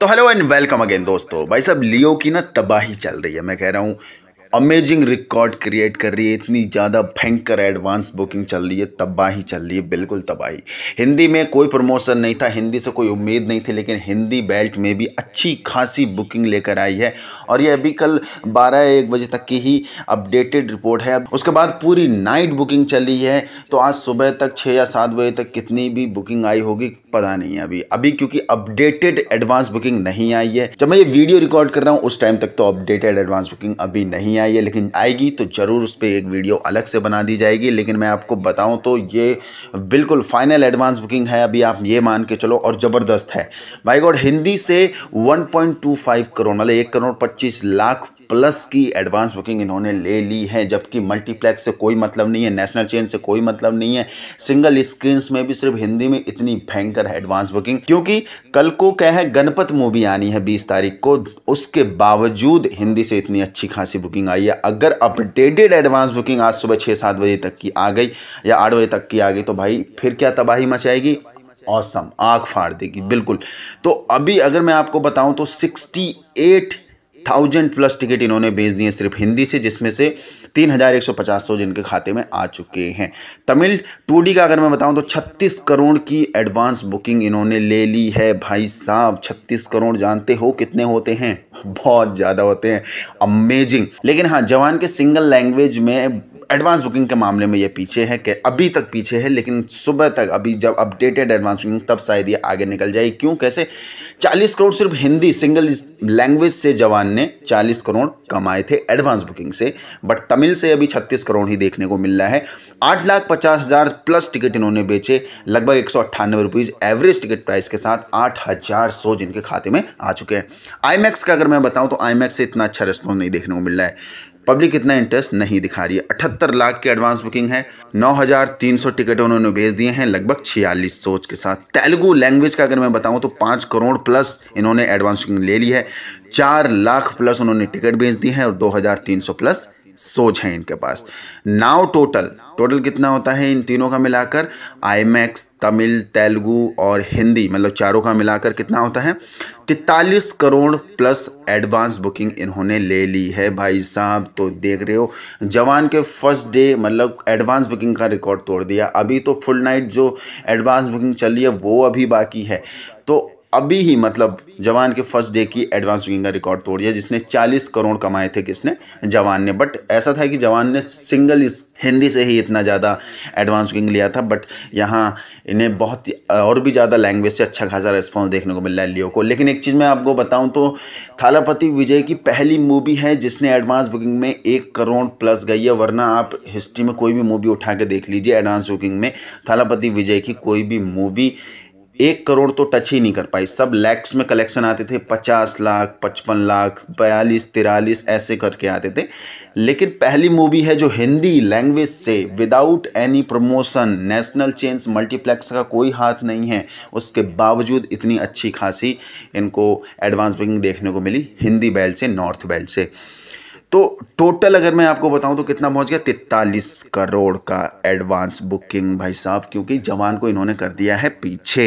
तो hello and welcome again दोस्तों भाई साहब लियो की ना तबाही चल रही है मैं कह रहा हूँ अमेजिंग रिकॉर्ड क्रिएट कर रही है इतनी ज़्यादा भयंकर एडवांस बुकिंग चल रही है तबाही चल रही है बिल्कुल तबाही हिंदी में कोई प्रमोशन नहीं था हिंदी से कोई उम्मीद नहीं थी लेकिन हिंदी बेल्ट में भी अच्छी खासी बुकिंग लेकर आई है और ये अभी कल बारह एक बजे तक की ही अपडेटेड रिपोर्ट है उसके बाद पूरी नाइट बुकिंग चल रही है तो आज सुबह तक छः या सात बजे तक कितनी भी बुकिंग आई होगी पता नहीं है अभी अभी क्योंकि अपडेटेड एडवांस बुकिंग नहीं आई है जब मैं ये वीडियो रिकॉर्ड कर रहा हूँ उस टाइम तक तो अपडेटेड एडवांस बुकिंग अभी नहीं नहीं आई है लेकिन आएगी तो ज़रूर उस पर एक वीडियो अलग से बना दी जाएगी लेकिन मैं आपको बताऊं तो ये बिल्कुल फाइनल एडवांस बुकिंग है अभी आप ये मान के चलो और ज़बरदस्त है माई गॉड हिंदी से 1.25 करोड़ मतलब एक करोड़ पच्चीस लाख प्लस की एडवांस बुकिंग इन्होंने ले ली है जबकि मल्टीप्लेक्स से कोई मतलब नहीं है नेशनल चेन से कोई मतलब नहीं है सिंगल स्क्रीन में भी सिर्फ हिंदी में इतनी भयंकर है एडवांस बुकिंग क्योंकि कल को क्या है गणपत मूवी आनी है 20 तारीख को उसके बावजूद हिंदी से इतनी अच्छी खासी बुकिंग बुकिंग आई है अगर अपडेटेड एडवांस बुकिंग आज सुबह छः सात बजे तक की आ गई या आठ बजे तक की आ गई तो भाई फिर क्या तबाही मचाएगी औसम आँख फाड़ देगी बिल्कुल तो अभी अगर मैं आपको बताऊं तो सिक्सटी थाउजेंड प्लस टिकट इन्होंने भेज दिए सिर्फ हिंदी से जिसमें से तीन हज़ार एक सौ पचास सौ जिनके खाते में आ चुके हैं तमिल टू का अगर मैं बताऊं तो छत्तीस करोड़ की एडवांस बुकिंग इन्होंने ले ली है भाई साहब छत्तीस करोड़ जानते हो कितने होते हैं बहुत ज़्यादा होते हैं अमेजिंग लेकिन हाँ जवान के सिंगल लैंग्वेज में एडवांस बुकिंग के मामले में ये पीछे है कि अभी तक पीछे है लेकिन सुबह तक अभी जब अपडेटेड एडवांस बुकिंग तब शायद ये आगे निकल जाएगी क्यों कैसे 40 करोड़ सिर्फ हिंदी सिंगल लैंग्वेज से जवान ने 40 करोड़ कमाए थे एडवांस बुकिंग से बट तमिल से अभी 36 करोड़ ही देखने को मिल रहा है आठ लाख पचास हज़ार प्लस टिकट इन्होंने बेचे लगभग एक सौ एवरेज टिकट प्राइस के साथ आठ हज़ार सौ जिनके खाते में आ चुके हैं आई का अगर मैं बताऊं तो आई से इतना अच्छा रेस्पॉन्स नहीं देखने को मिल रहा है पब्लिक इतना इंटरेस्ट नहीं दिखा रही है अठहत्तर लाख की एडवांस बुकिंग है 9,300 टिकट उन्होंने भेज दिए हैं लगभग छियालीस सोच के साथ तेलुगु लैंग्वेज का अगर मैं बताऊं तो पाँच करोड़ प्लस इन्होंने एडवांस बुकिंग ले ली है चार लाख प्लस उन्होंने टिकट भेज दी हैं और 2,300 प्लस सोच है इनके पास नाव टोटल टोटल कितना होता है इन तीनों का मिलाकर आई मैक्स तमिल तेलुगु और हिंदी मतलब चारों का मिलाकर कितना होता है तैतालीस करोड़ प्लस एडवांस बुकिंग इन्होंने ले ली है भाई साहब तो देख रहे हो जवान के फर्स्ट डे मतलब एडवांस बुकिंग का रिकॉर्ड तोड़ दिया अभी तो फुल नाइट जो एडवांस बुकिंग चल रही है वो अभी बाकी है तो अभी ही मतलब जवान के फर्स्ट डे की एडवांस बुकिंग का रिकॉर्ड तोड़ दिया जिसने 40 करोड़ कमाए थे किसने जवान ने बट ऐसा था कि जवान ने सिंगल इस हिंदी से ही इतना ज़्यादा एडवांस बुकिंग लिया था बट यहाँ इन्हें बहुत और भी ज़्यादा लैंग्वेज से अच्छा खासा रिस्पॉन्स देखने को मिल रहा है लियो को लेकिन एक चीज़ मैं आपको बताऊँ तो थालापति विजय की पहली मूवी है जिसने एडवांस बुकिंग में एक करोड़ प्लस गई है वरना आप हिस्ट्री में कोई भी मूवी उठा के देख लीजिए एडवांस बुकिंग में थालापति विजय की कोई भी मूवी एक करोड़ तो टच ही नहीं कर पाई सब लैक्स में कलेक्शन आते थे पचास लाख पचपन लाख बयालीस तिरालीस ऐसे करके आते थे लेकिन पहली मूवी है जो हिंदी लैंग्वेज से without any promotion national change multiplex का कोई हाथ नहीं है उसके बावजूद इतनी अच्छी खासी इनको एडवांस बुकिंग देखने को मिली हिंदी बैल से नॉर्थ बैल से तो टोटल अगर मैं आपको बताऊं तो कितना पहुंच गया तैतालीस करोड़ का एडवांस बुकिंग भाई साहब क्योंकि जवान को इन्होंने कर दिया है पीछे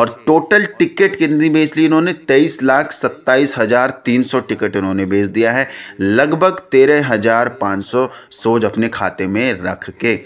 और टोटल टिकट कितनी बेच ली इन्होंने तेईस लाख सत्ताईस हज़ार तीन सौ टिकट इन्होंने बेच दिया है लगभग तेरह हज़ार पाँच सौ सोज अपने खाते में रख के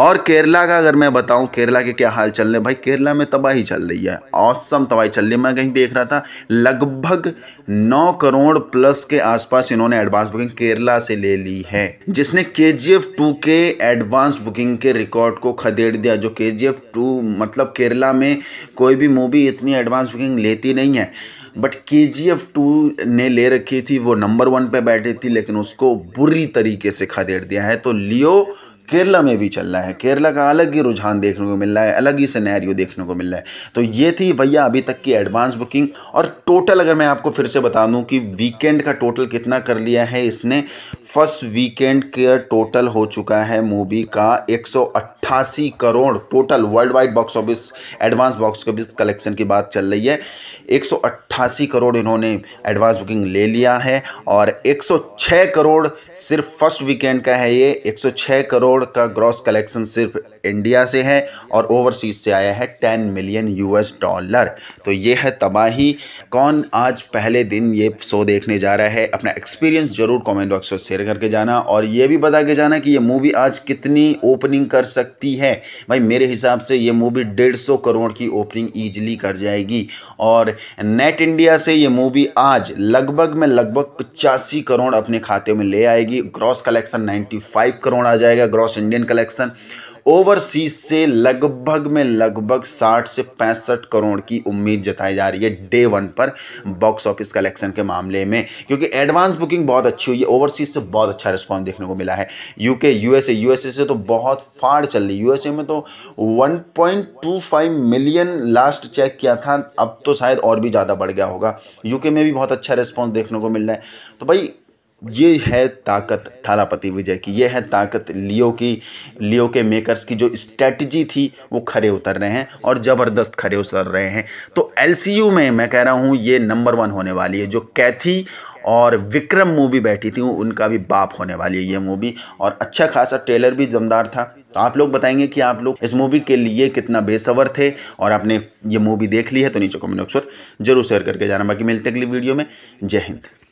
और केरला का अगर मैं बताऊं केरला के क्या हाल चल रहे हैं भाई केरला में तबाही चल रही है औसम तबाही चल रही है मैं कहीं देख रहा था लगभग नौ करोड़ प्लस के आसपास इन्होंने एडवांस बुकिंग केरला से ले ली है जिसने के जी एफ टू के एडवांस बुकिंग के रिकॉर्ड को खदेड़ दिया जो के जी एफ टू मतलब केरला में कोई भी मूवी इतनी एडवांस बुकिंग लेती नहीं है बट के जी एफ टू ने ले रखी थी वो नंबर वन पे बैठी थी लेकिन उसको बुरी तरीके से खदेड़ दिया है तो लियो केरला में भी चल रहा है केरला का अलग ही रुझान देखने को मिल रहा है अलग ही सिनेरियो देखने को मिल रहा है तो ये थी भैया अभी तक की एडवांस बुकिंग और टोटल अगर मैं आपको फिर से बता दूं कि वीकेंड का टोटल कितना कर लिया है इसने फर्स्ट वीकेंड के टोटल हो चुका है मूवी का एक अट्ठासी crore total worldwide box office advance box office collection की बात चल रही है 188 करोड़ इन्होंने एडवांस बुकिंग ले लिया है और 106 करोड़ सिर्फ फर्स्ट वीकेंड का है ये 106 करोड़ का ग्रॉस कलेक्शन सिर्फ इंडिया से है और ओवरसीज से आया है 10 मिलियन यूएस डॉलर तो ये है तबाही कौन आज पहले दिन ये शो देखने जा रहा है अपना एक्सपीरियंस जरूर कमेंट बॉक्स में शेयर करके जाना और ये भी बता के जाना कि ये मूवी आज कितनी ओपनिंग कर सकती सकती है भाई मेरे हिसाब से ये मूवी डेढ़ सौ करोड़ की ओपनिंग ईजिली कर जाएगी और नेट इंडिया से ये मूवी आज लगभग में लगभग पचासी करोड़ अपने खाते में ले आएगी ग्रॉस कलेक्शन नाइन्टी करोड़ आ जाएगा ग्रॉस इंडियन कलेक्शन ओवरसीज से लगभग में लगभग 60 से पैंसठ करोड़ की उम्मीद जताई जा रही है डे वन पर बॉक्स ऑफिस कलेक्शन के मामले में क्योंकि एडवांस बुकिंग बहुत अच्छी हुई है ओवरसीज से बहुत अच्छा रिस्पॉन्स देखने को मिला है यूके यूएसए यूएसए से तो बहुत फाड़ चल रही यूएसए में तो वन मिलियन लास्ट चेक किया था अब तो शायद और भी ज़्यादा बढ़ गया होगा यूके में भी बहुत अच्छा रिस्पॉन्स देखने को मिल रहा है तो भाई ये है ताकत थालापति विजय की ये है ताकत लियो की लियो के मेकर्स की जो स्ट्रेटजी थी वो खड़े उतर रहे हैं और ज़बरदस्त खड़े उतर रहे हैं तो एलसीयू में मैं कह रहा हूँ ये नंबर वन होने वाली है जो कैथी और विक्रम मूवी बैठी थी उनका भी बाप होने वाली है ये मूवी और अच्छा खासा ट्रेलर भी दमदार था तो आप लोग बताएंगे कि आप लोग इस मूवी के लिए कितना बेसवर थे और आपने ये मूवी देख ली है तो नीचे को मैंने जरूर शेयर करके जाना बाकी मिलते अगली वीडियो में जय हिंद